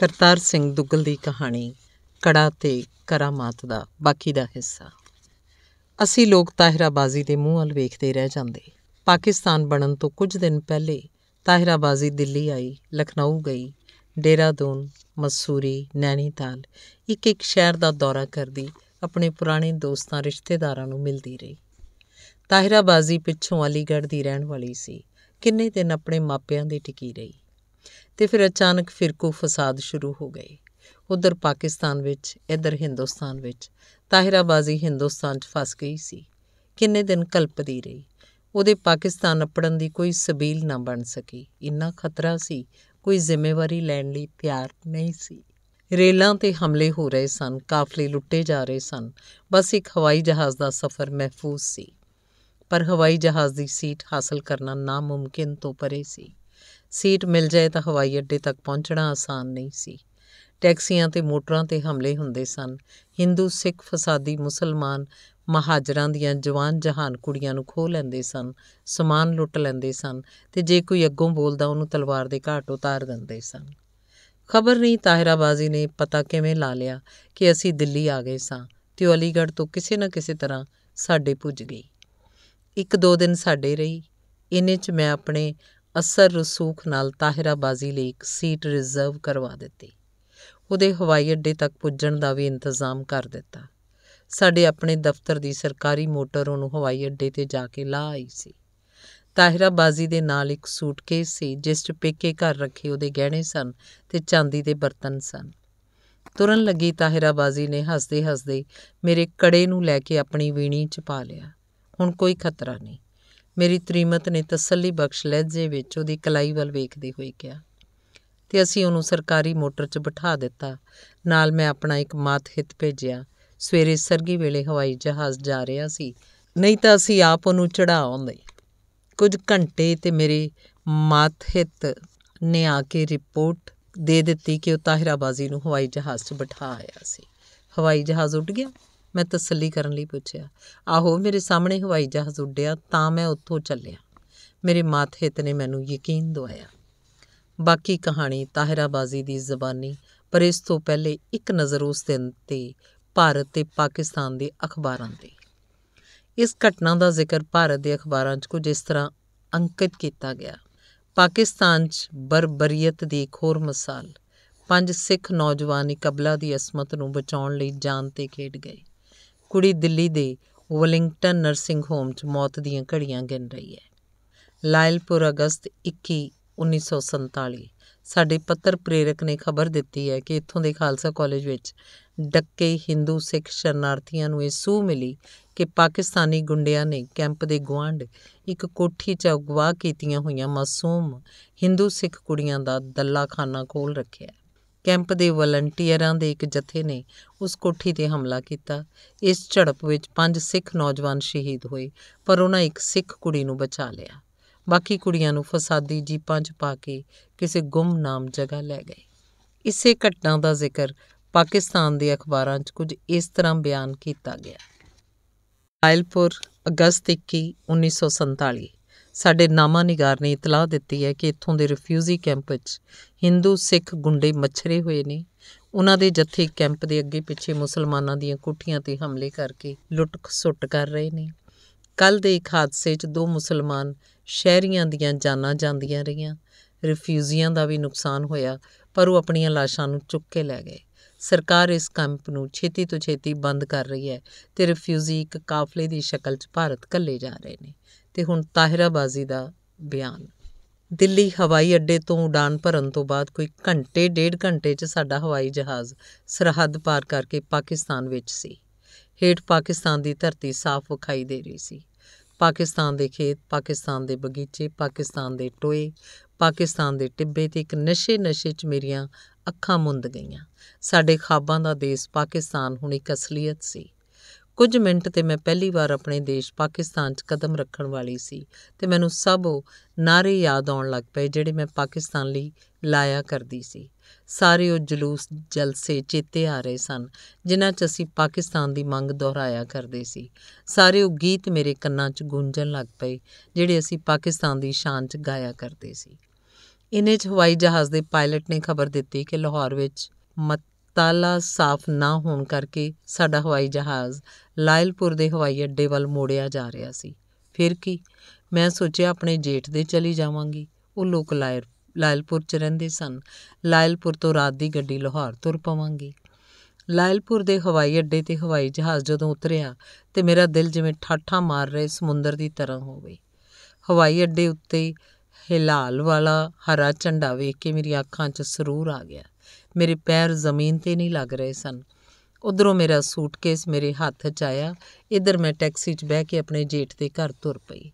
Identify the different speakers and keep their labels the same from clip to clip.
Speaker 1: ਕਰਤਾਰ ਸਿੰਘ ਦੁੱਗਲ ਦੀ ਕਹਾਣੀ ਕੜਾ ਤੇ ਕਰਾਮਾਤ ਦਾ ਬਾਕੀ ਦਾ ਹਿੱਸਾ ਅਸੀਂ ਲੋਕ ਤਾਹਿਰਾਬਾਜ਼ੀ ਦੇ ਮੂੰਹ ਹਲ ਵੇਖਦੇ ਰਹਿ ਜਾਂਦੇ ਪਾਕਿਸਤਾਨ ਬਣਨ ਤੋਂ ਕੁਝ ਦਿਨ ਪਹਿਲੇ ਤਾਹਿਰਾਬਾਜ਼ੀ ਦਿੱਲੀ ਆਈ ਲਖਨਊ ਗਈ ਡੇਰਾਦੂਨ ਮਸੂਰੀ ਨੈਣੀਤਾਲ ਇੱਕ ਇੱਕ ਸ਼ਹਿਰ ਦਾ ਦੌਰਾ ਕਰਦੀ ਆਪਣੇ ਪੁਰਾਣੇ ਦੋਸਤਾਂ ਰਿਸ਼ਤੇਦਾਰਾਂ ਨੂੰ ਮਿਲਦੀ ਰਹੀ ਤਾਹਿਰਾਬਾਜ਼ੀ ਪਿੱਛੋਂ ਅਲੀਗੜ੍ਹ ਦੀ ਰਹਿਣ ਵਾਲੀ ਸੀ ਕਿੰਨੇ ਦਿਨ ਆਪਣੇ ਮਾਪਿਆਂ ਦੇ ਟਿਕੀ ਰਹੀ ਤੇ ਫਿਰ ਅਚਾਨਕ ਫਿਰਕੂ ਫਸਾਦ ਸ਼ੁਰੂ ਹੋ ਗਏ ਉਧਰ ਪਾਕਿਸਤਾਨ ਵਿੱਚ ਇਧਰ ਹਿੰਦੁਸਤਾਨ ਵਿੱਚ ਤਾਹਿਰਾਬਾਜ਼ੀ ਹਿੰਦੁਸਤਾਨ 'ਚ ਫਸ ਗਈ ਸੀ ਕਿੰਨੇ ਦਿਨ ਕਲਪਦੀ ਰਹੀ ਉਹਦੇ ਪਾਕਿਸਤਾਨ ਅਪੜਨ ਦੀ ਕੋਈ ਸਬੀਲ ਨਾ ਬਣ ਸਕੀ ਇੰਨਾ ਖਤਰਾ ਸੀ ਕੋਈ ਜ਼ਿੰਮੇਵਾਰੀ ਲੈਣ ਲਈ ਤਿਆਰ ਨਹੀਂ ਸੀ ਰੇਲਾਂ ਤੇ ਹਮਲੇ ਹੋ ਰਹੇ ਸਨ ਕਾਫਲੇ ਲੁੱਟੇ ਜਾ ਰਹੇ ਸਨ ਬਸ ਇੱਕ ਹਵਾਈ ਜਹਾਜ਼ ਦਾ ਸਫ਼ਰ ਮਹਿਫੂਜ਼ ਸੀ ਪਰ ਹਵਾਈ ਜਹਾਜ਼ ਦੀ ਸੀਟ ਹਾਸਲ ਕਰਨਾ ਨਾਮੁਮਕਿਨ ਤੋਂ ਪਰੇ ਸੀ ਸੀਟ ਮਿਲ ਜਾਏ ਤਾਂ ਹਵਾਈ ਅੱਡੇ ਤੱਕ ਪਹੁੰਚਣਾ ਆਸਾਨ ਨਹੀਂ ਸੀ ਟੈਕਸੀਆਂ ਤੇ ਮੋਟਰਾਂ ਤੇ ਹਮਲੇ ਹੁੰਦੇ ਸਨ ਹਿੰਦੂ ਸਿੱਖ ਫਸਾਦੀ ਮੁਸਲਮਾਨ ਮਹਾਜਰਾਂ ਦੀਆਂ ਜਵਾਨ ਜਹਾਨ ਕੁੜੀਆਂ ਨੂੰ ਖੋਹ ਲੈਂਦੇ ਸਨ ਸਮਾਨ ਲੁੱਟ ਲੈਂਦੇ ਸਨ ਤੇ ਜੇ ਕੋਈ ਅੱਗੋਂ ਬੋਲਦਾ ਉਹਨੂੰ ਤਲਵਾਰ ਦੇ ਘਾਟ ਉਤਾਰ ਦਿੰਦੇ ਸਨ ਖਬਰ ਨਹੀਂ ਤਾਹਿਰਾਬਾਜ਼ੀ ਨੇ ਪਤਾ ਕਿਵੇਂ ਲਾ ਲਿਆ ਕਿ ਅਸੀਂ ਦਿੱਲੀ ਆ ਗਏ ਸਾਂ ਤੇ ਅਲੀਗੜ੍ਹ ਤੋਂ ਕਿਸੇ ਨਾ ਕਿਸੇ ਤਰ੍ਹਾਂ ਸਾਡੇ ਪੁੱਜ ਗਈ ਇੱਕ ਦੋ ਦਿਨ ਸਾਡੇ ਰਹੀ ਇਨੇ ਚ ਮੈਂ ਆਪਣੇ ਅਸਰ ਰਸੂਖ ਨਾਲ ਤਾਹਿਰਾਬਾਜ਼ੀ ਲਈ ਇੱਕ ਸੀਟ ਰਿਜ਼ਰਵ ਕਰਵਾ ਦਿੱਤੀ ਉਹਦੇ ਹਵਾਈ ਅੱਡੇ ਤੱਕ ਪੁੱਜਣ ਦਾ ਵੀ ਇੰਤਜ਼ਾਮ ਕਰ ਦਿੱਤਾ ਸਾਡੇ ਆਪਣੇ ਦਫ਼ਤਰ ਦੀ ਸਰਕਾਰੀ ਮੋਟਰ ਉਹਨੂੰ ਹਵਾਈ ਅੱਡੇ ਤੇ ਜਾ ਕੇ ਲਾ ਆਈ ਸੀ ਤਾਹਿਰਾਬਾਜ਼ੀ ਦੇ ਨਾਲ ਇੱਕ ਸੂਟਕੇਸ ਸੀ ਜਿਸ 'ਚ ਪੇਕੇ ਘਰ ਰੱਖੇ ਉਹਦੇ ਗਹਿਣੇ ਸਨ ਤੇ ਚਾਂਦੀ ਦੇ ਬਰਤਨ ਸਨ ਤੁਰਨ ਲੱਗੀ ਤਾਹਿਰਾਬਾਜ਼ੀ ਨੇ ਹੱਸਦੇ ਹੱਸਦੇ ਮੇਰੇ ਕੜੇ ਨੂੰ ਲੈ ਕੇ ਆਪਣੀ ਵੀਣੀ 'ਚ ਪਾ ਲਿਆ ਹੁਣ ਕੋਈ ਖਤਰਾ ਨਹੀਂ ਮੇਰੀ ਤ੍ਰੀਮਤ ਨੇ ਤਸੱਲੀ ਬਖਸ਼ ਲਹਿਜੇ ਵਿੱਚ ਉਹਦੀ ਕਲਾਈ ਵੱਲ ਵੇਖਦੇ ਹੋਏ ਕਿਹਾ ਤੇ ਅਸੀਂ ਉਹਨੂੰ ਸਰਕਾਰੀ ਮੋਟਰ 'ਚ ਬਿਠਾ ਦਿੱਤਾ ਨਾਲ ਮੈਂ ਆਪਣਾ ਇੱਕ ਮਾਤ ਹਿੱਤ ਭੇਜਿਆ ਸਵੇਰੇ ਸਰਗੀ ਵੇਲੇ ਹਵਾਈ ਜਹਾਜ਼ ਜਾ ਰਿਹਾ ਸੀ ਨਹੀਂ ਤਾਂ ਅਸੀਂ ਆਪ ਉਹਨੂੰ ਚੜਾ ਆਉਂਦੇ ਕੁਝ ਘੰਟੇ ਤੇ ਮੇਰੇ ਮਾਤ ਹਿੱਤ ਨੇ ਆ ਕੇ ਰਿਪੋਰਟ ਦੇ ਦਿੱਤੀ ਕਿ ਉਹ ਤਾਹਿਰਾਬਾਜ਼ੀ ਨੂੰ ਹਵਾਈ ਜਹਾਜ਼ 'ਚ ਬਿਠਾ ਆਇਆ ਸੀ ਹਵਾਈ ਜਹਾਜ਼ ਉੱਡ ਗਿਆ ਮੈਂ ਤਸੱਲੀ ਕਰਨ ਲਈ ਪੁੱਛਿਆ ਆਹੋ ਮੇਰੇ ਸਾਹਮਣੇ ਹਵਾਈ ਜਹਾਜ਼ ਉੱਡਿਆ ਤਾਂ ਮੈਂ ਉੱਥੋਂ ਚੱਲਿਆ ਮੇਰੇ ਮਾਥੇ ਤੇ ਨੇ ਮੈਨੂੰ ਯਕੀਨ ਦਵਾਇਆ ਬਾਕੀ ਕਹਾਣੀ ਤਾਹਿਰਾਬਾਜ਼ੀ ਦੀ ਜ਼ਬਾਨੀ ਪਰ ਇਸ ਤੋਂ ਪਹਿਲੇ ਇੱਕ ਨਜ਼ਰ ਉਸ ਦਿਨ ਤੇ ਭਾਰਤ ਤੇ ਪਾਕਿਸਤਾਨ ਦੇ ਅਖਬਾਰਾਂ ਤੇ ਇਸ ਘਟਨਾ ਦਾ ਜ਼ਿਕਰ ਭਾਰਤ ਦੇ ਅਖਬਾਰਾਂ 'ਚ ਕੁਝ ਇਸ ਤਰ੍ਹਾਂ ਅੰਕਿਤ ਕੀਤਾ ਗਿਆ ਪਾਕਿਸਤਾਨ 'ਚ ਬਰਬਰੀਅਤ ਦੀ ਇੱਕ ਹੋਰ ਮਿਸਾਲ ਪੰਜ ਸਿੱਖ ਨੌਜਵਾਨ ਇਕਬਲਾ ਦੀ ਅਸਮਤ ਨੂੰ ਬਚਾਉਣ ਲਈ ਜਾਨ ਤੇ ਖੇਡ ਗਏ ਕੁੜੀ ਦਿੱਲੀ ਦੇ ਵਲਿੰਗਟਨ ਨਰਸਿੰਗ ਹੋਮ 'ਚ ਮੌਤ ਦੀਆਂ ਘੜੀਆਂ ਗਿਣ ਰਹੀ ਹੈ ਲਾਇਲਪੁਰ ਅਗਸਤ 21 1947 ਸਾਡੇ ਪੱਤਰ ਪ੍ਰੇਰਕ ਨੇ ਖਬਰ ਦਿੱਤੀ ਹੈ ਕਿ ਇੱਥੋਂ ਦੇ ਖਾਲਸਾ ਕਾਲਜ ਵਿੱਚ ਡੱਕੇ ਹਿੰਦੂ ਸਿੱਖ ਸ਼ਰਨਾਰਥੀਆਂ ਨੂੰ ਇਹ ਸੂਹ ਮਿਲੀ ਕਿ ਪਾਕਿਸਤਾਨੀ ਗੁੰਡਿਆਂ ਨੇ ਕੈਂਪ ਦੇ ਗਵਾਂਢ ਇੱਕ ਕੋਠੀ 'ਚ ਅਗਵਾ ਕੀਤੀਆਂ ਹੋਈਆਂ ਮਾਸੂਮ ਹਿੰਦੂ ਸਿੱਖ ਕੁੜੀਆਂ ਦਾ ਦੱਲਾਖਾਨਾ ਖੋਲ ਰੱਖਿਆ ਕੈਂਪ ਦੇ ਵਲੰਟੀਅਰਾਂ ਦੇ ਇੱਕ ਜਥੇ ਨੇ ਉਸ ਕੋਠੀ ਤੇ ਹਮਲਾ ਕੀਤਾ ਇਸ ਝੜਪ ਵਿੱਚ ਪੰਜ ਸਿੱਖ ਨੌਜਵਾਨ ਸ਼ਹੀਦ ਹੋਏ ਪਰ ਉਹਨਾਂ ਇੱਕ ਸਿੱਖ ਕੁੜੀ ਨੂੰ ਬਚਾ ਲਿਆ ਬਾਕੀ ਕੁੜੀਆਂ ਨੂੰ ਫਸਾਦੀ ਜੀਪਾਂ 'ਚ ਪਾ ਕੇ ਕਿਸੇ ਗੁੰਮਨਾਮ ਜਗ੍ਹਾ ਲੈ ਗਏ ਇਸੇ ਘਟਨਾ ਦਾ ਜ਼ਿਕਰ ਪਾਕਿਸਤਾਨ ਦੇ ਅਖਬਾਰਾਂ 'ਚ ਕੁਝ ਇਸ ਤਰ੍ਹਾਂ ਬਿਆਨ ਕੀਤਾ ਗਿਆ ਆਇਲਪੁਰ ਅਗਸਤ 21 1947 ਸਾਡੇ ਨਾਮਾ ਨਿਗਾਰ ਨੇ ਇਤਲਾਹ ਦਿੱਤੀ ਹੈ ਕਿ ਇੱਥੋਂ ਦੇ ਰਿਫਿਊਜੀ ਕੈਂਪ ਵਿੱਚ ਹਿੰਦੂ ਸਿੱਖ ਗੁੰਡੇ ਮੱਛਰੇ ਹੋਏ ਨੇ ਉਹਨਾਂ ਦੇ ਜੱਥੇ ਕੈਂਪ ਦੇ ਅੱਗੇ ਪਿੱਛੇ ਮੁਸਲਮਾਨਾਂ ਦੀਆਂ ਕੁੱਟੀਆਂ ਤੇ ਹਮਲੇ ਕਰਕੇ ਲੁੱਟ ਖਸੁੱਟ ਕਰ ਰਹੇ ਨੇ ਕੱਲ ਦੇ ਇੱਕ ਹਾਦਸੇ 'ਚ ਦੋ ਮੁਸਲਮਾਨ ਸ਼ਹਿਰੀਆਂ ਦੀਆਂ ਜਾਨਾਂ ਜਾਂਦੀਆਂ ਰਹੀਆਂ ਰਿਫਿਊਜੀਆਂ ਦਾ ਵੀ ਨੁਕਸਾਨ ਹੋਇਆ ਪਰ ਉਹ ਆਪਣੀਆਂ ਲਾਸ਼ਾਂ ਨੂੰ ਚੁੱਕ ਕੇ ਲੈ ਗਏ ਸਰਕਾਰ ਇਸ ਕੈਂਪ ਨੂੰ ਛੇਤੀ ਤੋਂ ਛੇਤੀ ਬੰਦ ਕਰ ਰਹੀ ਹੈ ਤੇ ਰਿਫਿਊਜੀ ਇੱਕ ਕਾਫਲੇ ਦੀ ਸ਼ਕਲ 'ਚ ਭਾਰਤ ਕੱਲੇ ਜਾ ਰਹੇ ਨੇ ਤੇ ਹੁਣ ਤਾਹਿਰਾਬਾਜ਼ੀ ਦਾ ਬਿਆਨ ਦਿੱਲੀ ਹਵਾਈ ਅੱਡੇ ਤੋਂ ਉਡਾਨ ਭਰਨ ਤੋਂ ਬਾਅਦ ਕੋਈ ਘੰਟੇ ਡੇਢ ਘੰਟੇ 'ਚ ਸਾਡਾ ਹਵਾਈ ਜਹਾਜ਼ ਸਰਹੱਦ ਪਾਰ ਕਰਕੇ ਪਾਕਿਸਤਾਨ ਵਿੱਚ ਸੀ ਹੇਠ ਪਾਕਿਸਤਾਨ ਦੀ ਧਰਤੀ ਸਾਫ਼ ਵਿਖਾਈ ਦੇ ਰਹੀ ਸੀ ਪਾਕਿਸਤਾਨ ਦੇ ਖੇਤ ਪਾਕਿਸਤਾਨ ਦੇ ਬਗੀਚੇ ਪਾਕਿਸਤਾਨ ਦੇ ਟੋਏ ਪਾਕਿਸਤਾਨ ਦੇ ਟਿੱਬੇ ਤੇ ਇੱਕ ਨਸ਼ੇ ਨਸ਼ੇ 'ਚ ਮੇਰੀਆਂ ਅੱਖਾਂ ਮੁੰਦ ਗਈਆਂ ਸਾਡੇ ਖਾਬਾਂ ਦਾ ਦੇਸ਼ ਪਾਕਿਸਤਾਨ ਹੁਣ ਇੱਕ ਅਸਲੀਅਤ ਸੀ ਕੁਝ ਮਿੰਟ ਤੇ ਮੈਂ ਪਹਿਲੀ ਵਾਰ ਆਪਣੇ ਦੇਸ਼ ਪਾਕਿਸਤਾਨ 'ਚ ਕਦਮ ਰੱਖਣ ਵਾਲੀ ਸੀ ਤੇ ਮੈਨੂੰ ਸਭ ਨਾਰੇ ਯਾਦ ਆਉਣ ਲੱਗ ਪਏ ਜਿਹੜੇ ਮੈਂ ਪਾਕਿਸਤਾਨ ਲਈ ਲਾਇਆ ਕਰਦੀ ਸੀ ਸਾਰੇ ਉਹ ਜਲੂਸ ਜਲਸੇ ਚੇਤੇ ਆ ਰਹੇ ਸਨ ਜਿਨ੍ਹਾਂ 'ਚ ਅਸੀਂ ਪਾਕਿਸਤਾਨ ਦੀ ਮੰਗ ਦੁਹਰਾਇਆ ਕਰਦੇ ਸੀ ਸਾਰੇ ਉਹ ਗੀਤ ਮੇਰੇ ਕੰਨਾਂ 'ਚ ਗੂੰਜਣ ਲੱਗ ਪਏ ਜਿਹੜੇ ਅਸੀਂ ਪਾਕਿਸਤਾਨ ਦੀ ਸ਼ਾਨ 'ਚ ਗਾਇਆ ਕਰਦੇ ਸੀ ਇਨੇ 'ਚ ਹਵਾਈ ਜਹਾਜ਼ ਦੇ ਪਾਇਲਟ ਨੇ ਖਬਰ ਦਿੱਤੀ ਕਿ ਲਾਹੌਰ ਵਿੱਚ ਮਤ ਤਾਲਾ ਸਾਫ਼ ਨਾ ਹੋਣ ਕਰਕੇ ਸਾਡਾ ਹਵਾਈ ਜਹਾਜ਼ ਲਾਇਲਪੁਰ ਦੇ ਹਵਾਈ ਅੱਡੇ ਵੱਲ ਮੋੜਿਆ ਜਾ ਰਿਹਾ ਸੀ ਫਿਰ ਕੀ ਮੈਂ ਸੋਚਿਆ ਆਪਣੇ ਜੇਠ ਦੇ ਚਲੀ ਜਾਵਾਂਗੀ ਉਹ ਲੋਕ ਲਾਇਰ ਲਾਇਲਪੁਰ 'ਚ ਰਹਿੰਦੇ ਸਨ ਲਾਇਲਪੁਰ ਤੋਂ ਰਾਤ ਦੀ ਗੱਡੀ ਲਾਹੌਰ ਤੁਰ ਪਵਾਂਗੀ ਲਾਇਲਪੁਰ ਦੇ ਹਵਾਈ ਅੱਡੇ ਤੇ ਹਵਾਈ ਜਹਾਜ਼ ਜਦੋਂ ਉਤਰਿਆ ਤੇ ਮੇਰਾ ਦਿਲ ਜਿਵੇਂ ਠਾਠਾ ਮਾਰ ਰਿਹਾ ਸਮੁੰਦਰ ਦੀ ਤਰ੍ਹਾਂ ਹੋਵੇ ਹਵਾਈ ਅੱਡੇ ਉੱਤੇ ਹਿਲਾਲ ਵਾਲਾ ਹਰਾ ਝੰਡਾ ਵੇਖ ਕੇ ਮੇਰੀ ਅੱਖਾਂ 'ਚ ਸਰੂਰ ਆ ਗਿਆ ਮੇਰੇ ਪੈਰ ਜ਼ਮੀਨ ਤੇ ਨਹੀਂ ਲੱਗ ਰਹੇ ਸਨ ਉਧਰੋਂ ਮੇਰਾ ਸੂਟਕੇਸ ਮੇਰੇ ਹੱਥ 'ਚ ਆਇਆ ਇਧਰ ਮੈਂ ਟੈਕਸੀ 'ਚ ਬਹਿ ਕੇ ਆਪਣੇ ਜੇਠ ਦੇ ਘਰ ਤੁਰ ਪਈ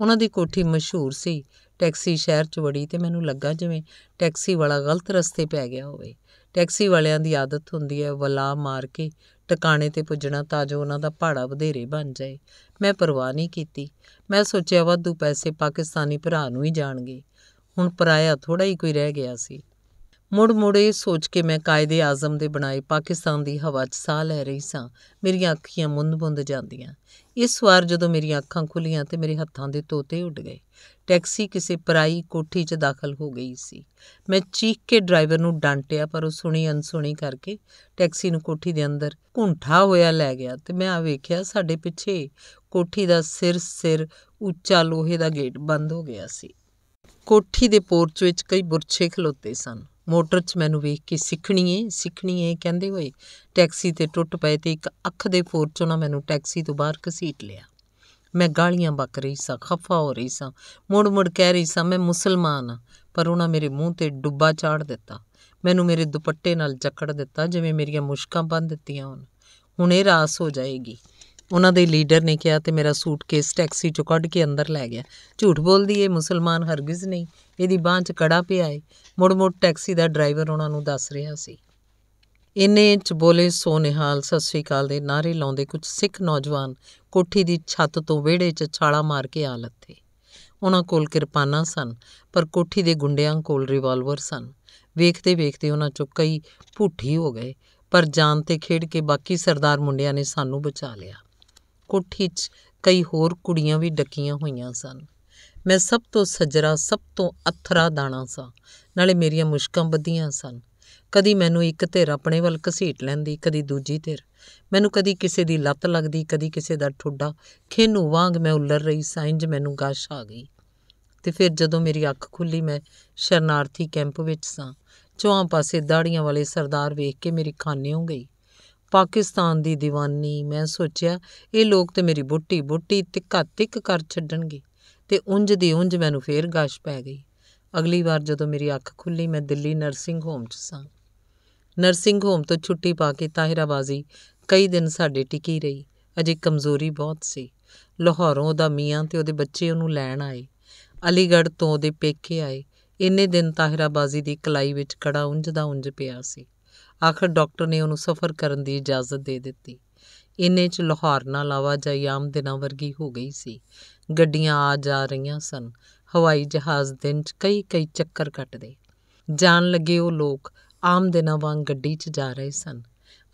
Speaker 1: ਉਹਨਾਂ ਦੀ ਕੋਠੀ ਮਸ਼ਹੂਰ ਸੀ ਟੈਕਸੀ ਸ਼ਹਿਰ 'ਚ ਵੜੀ ਤੇ ਮੈਨੂੰ ਲੱਗਾ ਜਿਵੇਂ ਟੈਕਸੀ ਵਾਲਾ ਗਲਤ ਰਸਤੇ ਪੈ ਗਿਆ ਹੋਵੇ ਟੈਕਸੀ ਵਾਲਿਆਂ ਦੀ ਆਦਤ ਹੁੰਦੀ ਹੈ ਵਲਾ ਮਾਰ ਕੇ ਟਿਕਾਣੇ ਤੇ ਪੁੱਜਣਾ ਤਾਂ ਜੋ ਉਹਨਾਂ ਦਾ ਭਾੜਾ ਵਧੇਰੇ ਬਣ ਜਾਏ ਮੈਂ ਪਰਵਾਹ ਨਹੀਂ ਕੀਤੀ ਮੈਂ ਸੋਚਿਆ ਵਾਧੂ ਪੈਸੇ ਪਾਕਿਸਤਾਨੀ ਭਰਾ ਨੂੰ ਹੀ ਜਾਣਗੇ ਹੁਣ ਪਰਾਇਆ ਥੋੜਾ ਹੀ ਕੋਈ ਰਹਿ ਗਿਆ ਸੀ ਮੁੜ ਮੁੜੇ ਸੋਚ ਕੇ ਮੈਂ ਕਾਇਦੇ ਆਜ਼ਮ ਦੇ ਬਣਾਏ ਪਾਕਿਸਤਾਨ ਦੀ ਹਵਾ 'ਚ ਸਾਹ ਲੈ ਰਹੀ ਸਾਂ ਮੇਰੀਆਂ ਅੱਖੀਆਂ ਮੁੰਦ-ਮੁੰਦ ਜਾਂਦੀਆਂ ਇਸ ਵਾਰ ਜਦੋਂ ਮੇਰੀਆਂ ਅੱਖਾਂ ਖੁੱਲੀਆਂ ਤੇ ਮੇਰੇ ਹੱਥਾਂ ਦੇ ਤੋਤੇ ਉੱਡ ਗਏ ਟੈਕਸੀ ਕਿਸੇ ਪਰਾਈ ਕੋਠੀ 'ਚ ਦਾਖਲ ਹੋ ਗਈ ਸੀ ਮੈਂ ਚੀਕ ਕੇ ਡਰਾਈਵਰ ਨੂੰ ਡਾਂਟਿਆ ਪਰ ਉਹ ਸੁਣੀ ਅਨਸੁਣੀ ਕਰਕੇ ਟੈਕਸੀ ਨੂੰ ਕੋਠੀ ਦੇ ਅੰਦਰ ਘੁੰਠਾ ਹੋਇਆ ਲੈ ਗਿਆ ਤੇ ਮੈਂ ਆ ਵੇਖਿਆ ਸਾਡੇ ਪਿੱਛੇ ਕੋਠੀ ਦਾ ਸਿਰ ਸਿਰ ਉੱਚਾ ਲੋਹੇ ਦਾ ਗੇਟ ਬੰਦ ਹੋ ਗਿਆ ਸੀ ਕੋਠੀ ਦੇ ਪੋਰਚ ਵਿੱਚ ਕਈ ਬੁਰਛੇ ਖਲੋਤੇ ਸਨ ਮੋਟਰ 'ਚ ਮੈਨੂੰ ਵੇਖ ਕੇ ਸਿੱਖਣੀ ਏ ਸਿੱਖਣੀ ਏ ਕਹਿੰਦੇ ਹੋਏ ਟੈਕਸੀ 'ਤੇ ਟੁੱਟ ਪਏ ਤੇ ਇੱਕ ਅੱਖ ਦੇ ਫੋਰਚੂਨਾ ਮੈਨੂੰ ਟੈਕਸੀ ਤੋਂ ਬਾਹਰ ਘਸੀਟ ਲਿਆ ਮੈਂ ਗਾਲੀਆਂ ਬਕ ਰਹੀ ਸਾਂ ਖਫਾ ਹੋ ਰਹੀ ਸਾਂ ਮੋੜ ਮੋੜ ਕਹਿ ਰਹੀ ਸਾਂ ਮੈਂ ਮੁਸਲਮਾਨ ਪਰ ਉਹਨਾਂ ਮੇਰੇ ਮੂੰਹ ਤੇ ਡੁੱਬਾ ਚਾੜ ਦਿੱਤਾ ਮੈਨੂੰ ਮੇਰੇ ਦੁਪੱਟੇ ਨਾਲ ਜਕੜ ਦਿੱਤਾ ਜਿਵੇਂ ਮੇਰੀਆਂ ਮੁਸ਼ਕਾਂ ਬੰਨ ਦਿੱਤੀਆਂ ਹੋਣ ਹੁਣ ਇਹ ਰਾਸ ਹੋ ਜਾਏਗੀ ਉਹਨਾਂ ਦੇ ਲੀਡਰ ਨੇ ਕਿਹਾ ਤੇ ਮੇਰਾ ਸੂਟਕੇਸ ਟੈਕਸੀ ਚੋਂ ਕੱਢ ਕੇ ਅੰਦਰ ਲੈ ਗਿਆ ਝੂਠ ਬੋਲਦੀ ਏ ਮੁਸਲਮਾਨ ਹਰਗਿਜ਼ ਨਹੀਂ ਇਹਦੀ ਬਾਹ 'ਚ ਕੜਾ ਪਿਆ ਏ ਮੁੜ-ਮੁੜ ਟੈਕਸੀ ਦਾ ਡਰਾਈਵਰ ਉਹਨਾਂ ਨੂੰ ਦੱਸ ਰਿਹਾ ਸੀ ਇੰਨੇ 'ਚ ਬੋਲੇ ਸੋਨਿਹਾਲ ਸਤਿ ਸ੍ਰੀ ਅਕਾਲ ਦੇ ਨਾਰੇ ਲਾਉਂਦੇ ਕੁਝ ਸਿੱਖ ਨੌਜਵਾਨ ਕੋਠੀ ਦੀ ਛੱਤ ਤੋਂ ਵਿਹੜੇ 'ਚ ਛਾਲਾ ਮਾਰ ਕੇ ਆ ਲੱਥੇ ਉਹਨਾਂ ਕੋਲ ਕਿਰਪਾਨਾਂ ਸਨ ਪਰ ਕੋਠੀ ਦੇ ਗੁੰਡਿਆਂ ਕੋਲ ਰਿਵਾਲਵਰ ਸਨ ਵੇਖਦੇ ਵੇਖਦੇ ਉਹਨਾਂ ਚੋਂ ਕਈ ਭੁੱਠੀ ਹੋ ਗਏ ਪਰ ਜਾਨ ਤੇ ਖੇਡ ਕੇ ਬਾਕੀ ਸਰਦਾਰ ਮੁੰਡਿਆਂ ਨੇ ਸਾਨੂੰ ਬਚਾ ਲਿਆ ਕੋਠੀ 'ਚ ਕਈ ਹੋਰ ਕੁੜੀਆਂ ਵੀ ਡੱਕੀਆਂ ਹੋਈਆਂ ਸਨ ਮੈਂ ਸਭ ਤੋਂ ਸਜਰਾ ਸਭ ਤੋਂ ਅਥਰਾ ਦਾਣਾ ਸਾਂ ਨਾਲੇ ਮੇਰੀਆਂ ਮੁਸ਼ਕਾਂ ਬੱਧੀਆਂ ਸਨ ਕਦੀ ਮੈਨੂੰ ਇੱਕ ਧਿਰ ਆਪਣੇ ਵੱਲ ਘਸੀਟ ਲੈਂਦੀ ਕਦੀ ਦੂਜੀ ਧਿਰ ਮੈਨੂੰ ਕਦੀ ਕਿਸੇ ਦੀ ਲੱਤ ਲੱਗਦੀ ਕਦੀ ਕਿਸੇ ਦਾ ਠੁੱਡਾ ਖੇਨੂ ਵਾਂਗ ਮੈਂ ਉੱਲਰ ਰਹੀ ਸਾਂ ਮੈਨੂੰ ਗਾਸ਼ ਆ ਗਈ ਤੇ ਫਿਰ ਜਦੋਂ ਮੇਰੀ ਅੱਖ ਖੁੱਲੀ ਮੈਂ ਸ਼ਰਨਾਰਥੀ ਕੈਂਪ ਵਿੱਚ ਸਾਂ ਚੋਂ ਪਾਸੇ ਦਾੜੀਆਂ ਵਾਲੇ ਸਰਦਾਰ ਵੇਖ ਕੇ ਮੇਰੀ ਖਾਨੇ ਹੋ ਗਈ ਪਾਕਿਸਤਾਨ ਦੀ دیਵਾਨੀ ਮੈਂ ਸੋਚਿਆ ਇਹ ਲੋਕ ਤੇ ਮੇਰੀ ਬੁੱਟੀ ਬੁੱਟੀ ਤਿੱਕਾ ਤਿੱਕ ਕਰ ਛੱਡਣਗੇ ਤੇ ਉਂਝ ਦੀ ਉਂਝ ਮੈਨੂੰ ਫੇਰ ਗਾਸ਼ ਪੈ ਗਈ ਅਗਲੀ ਵਾਰ ਜਦੋਂ ਮੇਰੀ ਅੱਖ ਖੁੱਲੀ ਮੈਂ ਦਿੱਲੀ ਨਰਸਿੰਗ ਹੋਮ 'ਚ ਸਾਂ ਨਰਸਿੰਗ ਹੋਮ ਤੋਂ ਛੁੱਟੀ ਪਾ ਕੇ ਤਾਹਿਰਾਬਾਜ਼ੀ ਕਈ ਦਿਨ ਸਾਡੇ ਟਿਕੀ ਰਹੀ ਅਜੇ ਕਮਜ਼ੋਰੀ ਬਹੁਤ ਸੀ ਲਾਹੌਰੋਂ ਉਹਦਾ ਮੀਆਂ ਤੇ ਉਹਦੇ ਬੱਚੇ ਉਹਨੂੰ ਲੈਣ ਆਏ ਅਲੀਗੜ੍ਹ ਤੋਂ ਉਹਦੇ ਪੇਕੇ ਆਏ ਇੰਨੇ ਦਿਨ ਤਾਹਿਰਾਬਾਜ਼ੀ ਦੀ ਕਲਾਈ ਵਿੱਚ ਕੜਾ ਦਾ ਉਂਝ ਪਿਆ ਸੀ ਆਖਰ ਡਾਕਟਰ ਨੇ ਉਹਨੂੰ ਸਫ਼ਰ ਕਰਨ ਦੀ ਇਜਾਜ਼ਤ ਦੇ ਦਿੱਤੀ ਇੰਨੇ 'ਚ ਲਾਹੌਰ ਨਾਲ ਆਵਾਜਾਈ ਆਮ ਦਿਨਾਂ ਵਰਗੀ ਹੋ ਗਈ ਸੀ ਗੱਡੀਆਂ ਆ ਜਾ ਰਹੀਆਂ ਸਨ ਹਵਾਈ ਜਹਾਜ਼ ਦਿਨ 'ਚ ਕਈ-ਕਈ ਚੱਕਰ ਕੱਟਦੇ ਜਾਣ ਲੱਗੇ ਉਹ ਲੋਕ ਆਮ ਦਿਨਾਂ ਵਾਂਗ ਗੱਡੀ 'ਚ ਜਾ ਰਹੇ ਸਨ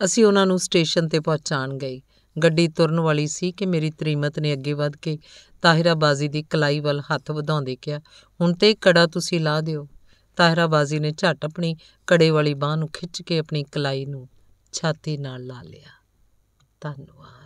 Speaker 1: ਅਸੀਂ ਉਹਨਾਂ ਨੂੰ ਸਟੇਸ਼ਨ ਤੇ ਪਹੁੰਚਾਣ ਗਏ ਗੱਡੀ ਤੁਰਨ ਵਾਲੀ ਸੀ ਕਿ ਮੇਰੀ ਤਰੀਮਤ ਨੇ ਅੱਗੇ ਵੱਧ ਕੇ ਤਾਹਿਰਾ ਬਾਜ਼ੀ ਦੀ ਕਲਾਈ ਵੱਲ ਹੱਥ ਵਧਾਉਂਦੇ ਕਿਹਾ ਹੁਣ ਤੇ ਕੜਾ ਤੁਸੀਂ ਲਾ ਦਿਓ ਤਾਹਿਰਾ ਬਾਜ਼ੀ ਨੇ ਝਟ ਆਪਣੀ ਕੜੇ ਵਾਲੀ ਬਾਹ ਨੂੰ ਖਿੱਚ ਕੇ ਆਪਣੀ ਕਲਾਈ ਨੂੰ ਛਾਤੀ ਨਾਲ ਲਾ ਲਿਆ ਧੰਨਵਾਦ